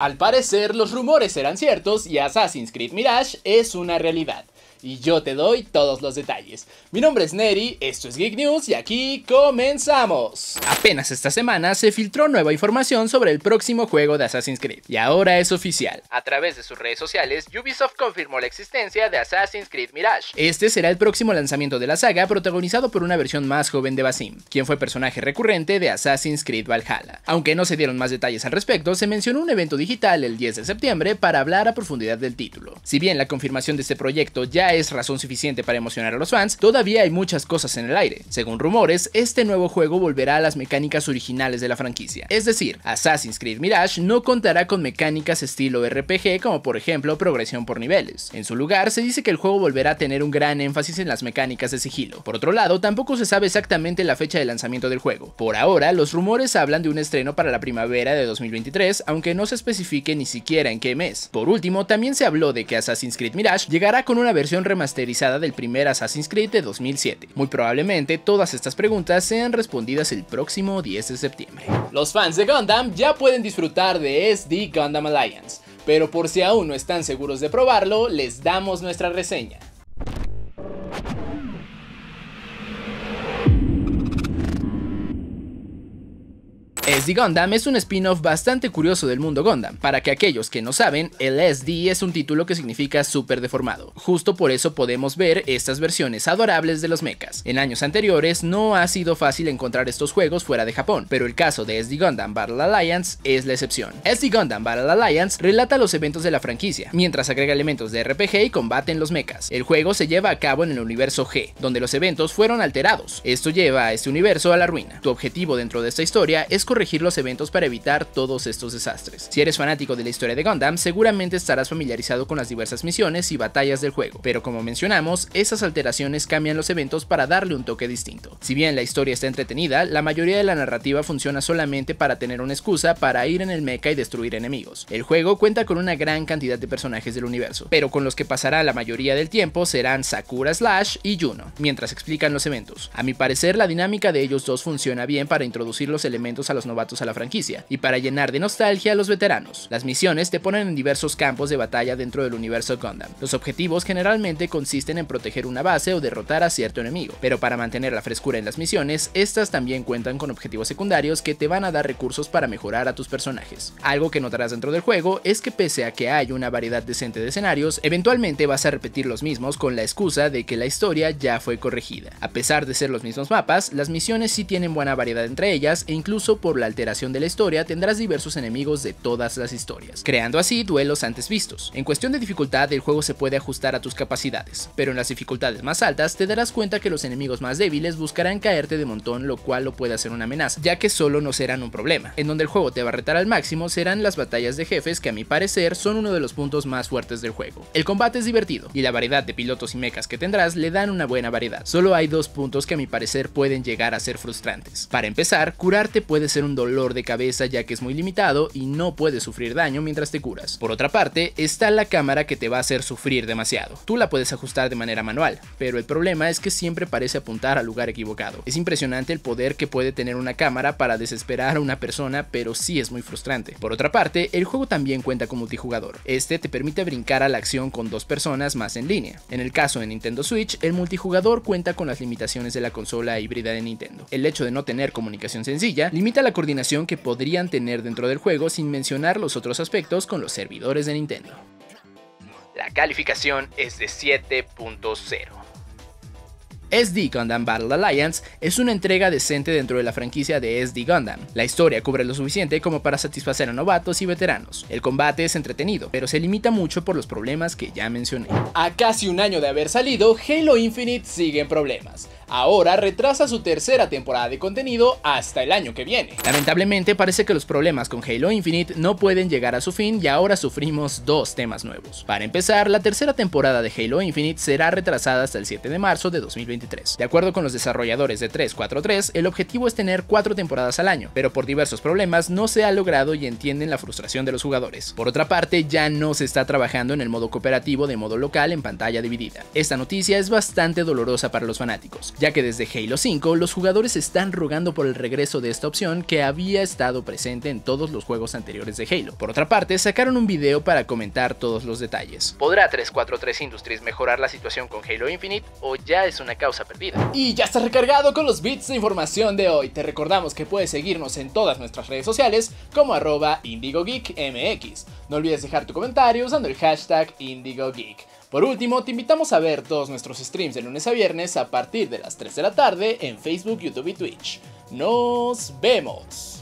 Al parecer, los rumores eran ciertos y Assassin's Creed Mirage es una realidad y yo te doy todos los detalles. Mi nombre es Neri, esto es Geek News y aquí comenzamos. Apenas esta semana se filtró nueva información sobre el próximo juego de Assassin's Creed y ahora es oficial. A través de sus redes sociales, Ubisoft confirmó la existencia de Assassin's Creed Mirage. Este será el próximo lanzamiento de la saga protagonizado por una versión más joven de Basim, quien fue personaje recurrente de Assassin's Creed Valhalla. Aunque no se dieron más detalles al respecto, se mencionó un evento digital el 10 de septiembre para hablar a profundidad del título. Si bien la confirmación de este proyecto ya es razón suficiente para emocionar a los fans, todavía hay muchas cosas en el aire. Según rumores, este nuevo juego volverá a las mecánicas originales de la franquicia. Es decir, Assassin's Creed Mirage no contará con mecánicas estilo RPG como por ejemplo progresión por niveles. En su lugar, se dice que el juego volverá a tener un gran énfasis en las mecánicas de sigilo. Por otro lado, tampoco se sabe exactamente la fecha de lanzamiento del juego. Por ahora, los rumores hablan de un estreno para la primavera de 2023, aunque no se especifique ni siquiera en qué mes. Por último, también se habló de que Assassin's Creed Mirage llegará con una versión remasterizada del primer Assassin's Creed de 2007. Muy probablemente todas estas preguntas sean respondidas el próximo 10 de septiembre. Los fans de Gundam ya pueden disfrutar de SD Gundam Alliance, pero por si aún no están seguros de probarlo, les damos nuestra reseña. SD Gundam es un spin-off bastante curioso del mundo Gundam. Para que aquellos que no saben, el SD es un título que significa súper deformado. Justo por eso podemos ver estas versiones adorables de los mechas. En años anteriores no ha sido fácil encontrar estos juegos fuera de Japón, pero el caso de SD Gundam Battle Alliance es la excepción. SD Gundam Battle Alliance relata los eventos de la franquicia, mientras agrega elementos de RPG y combate en los mechas. El juego se lleva a cabo en el universo G, donde los eventos fueron alterados. Esto lleva a este universo a la ruina. Tu objetivo dentro de esta historia es correr corregir los eventos para evitar todos estos desastres. Si eres fanático de la historia de Gundam, seguramente estarás familiarizado con las diversas misiones y batallas del juego, pero como mencionamos, esas alteraciones cambian los eventos para darle un toque distinto. Si bien la historia está entretenida, la mayoría de la narrativa funciona solamente para tener una excusa para ir en el mecha y destruir enemigos. El juego cuenta con una gran cantidad de personajes del universo, pero con los que pasará la mayoría del tiempo serán Sakura Slash y Juno, mientras explican los eventos. A mi parecer, la dinámica de ellos dos funciona bien para introducir los elementos a los novatos a la franquicia, y para llenar de nostalgia a los veteranos. Las misiones te ponen en diversos campos de batalla dentro del universo Gundam. Los objetivos generalmente consisten en proteger una base o derrotar a cierto enemigo, pero para mantener la frescura en las misiones, estas también cuentan con objetivos secundarios que te van a dar recursos para mejorar a tus personajes. Algo que notarás dentro del juego es que pese a que hay una variedad decente de escenarios, eventualmente vas a repetir los mismos con la excusa de que la historia ya fue corregida. A pesar de ser los mismos mapas, las misiones sí tienen buena variedad entre ellas e incluso por la alteración de la historia tendrás diversos enemigos de todas las historias, creando así duelos antes vistos. En cuestión de dificultad, el juego se puede ajustar a tus capacidades, pero en las dificultades más altas te darás cuenta que los enemigos más débiles buscarán caerte de montón, lo cual lo puede hacer una amenaza, ya que solo no serán un problema. En donde el juego te va a retar al máximo serán las batallas de jefes que a mi parecer son uno de los puntos más fuertes del juego. El combate es divertido y la variedad de pilotos y mechas que tendrás le dan una buena variedad. Solo hay dos puntos que a mi parecer pueden llegar a ser frustrantes. Para empezar, curarte puede ser un dolor de cabeza ya que es muy limitado y no puedes sufrir daño mientras te curas. Por otra parte, está la cámara que te va a hacer sufrir demasiado. Tú la puedes ajustar de manera manual, pero el problema es que siempre parece apuntar al lugar equivocado. Es impresionante el poder que puede tener una cámara para desesperar a una persona, pero sí es muy frustrante. Por otra parte, el juego también cuenta con multijugador. Este te permite brincar a la acción con dos personas más en línea. En el caso de Nintendo Switch, el multijugador cuenta con las limitaciones de la consola híbrida de Nintendo. El hecho de no tener comunicación sencilla limita la coordinación que podrían tener dentro del juego sin mencionar los otros aspectos con los servidores de Nintendo. La calificación es de 7.0. SD Gundam Battle Alliance es una entrega decente dentro de la franquicia de SD Gundam. La historia cubre lo suficiente como para satisfacer a novatos y veteranos. El combate es entretenido, pero se limita mucho por los problemas que ya mencioné. A casi un año de haber salido, Halo Infinite sigue en problemas ahora retrasa su tercera temporada de contenido hasta el año que viene. Lamentablemente parece que los problemas con Halo Infinite no pueden llegar a su fin y ahora sufrimos dos temas nuevos. Para empezar, la tercera temporada de Halo Infinite será retrasada hasta el 7 de marzo de 2023. De acuerdo con los desarrolladores de 343, el objetivo es tener cuatro temporadas al año, pero por diversos problemas no se ha logrado y entienden la frustración de los jugadores. Por otra parte, ya no se está trabajando en el modo cooperativo de modo local en pantalla dividida. Esta noticia es bastante dolorosa para los fanáticos, ya que desde Halo 5 los jugadores están rogando por el regreso de esta opción que había estado presente en todos los juegos anteriores de Halo. Por otra parte, sacaron un video para comentar todos los detalles. ¿Podrá 343 Industries mejorar la situación con Halo Infinite o ya es una causa perdida? Y ya está recargado con los bits de información de hoy. Te recordamos que puedes seguirnos en todas nuestras redes sociales como arroba IndigoGeekMX. No olvides dejar tu comentario usando el hashtag IndigoGeek. Por último, te invitamos a ver todos nuestros streams de lunes a viernes a partir de las 3 de la tarde en Facebook, YouTube y Twitch. ¡Nos vemos!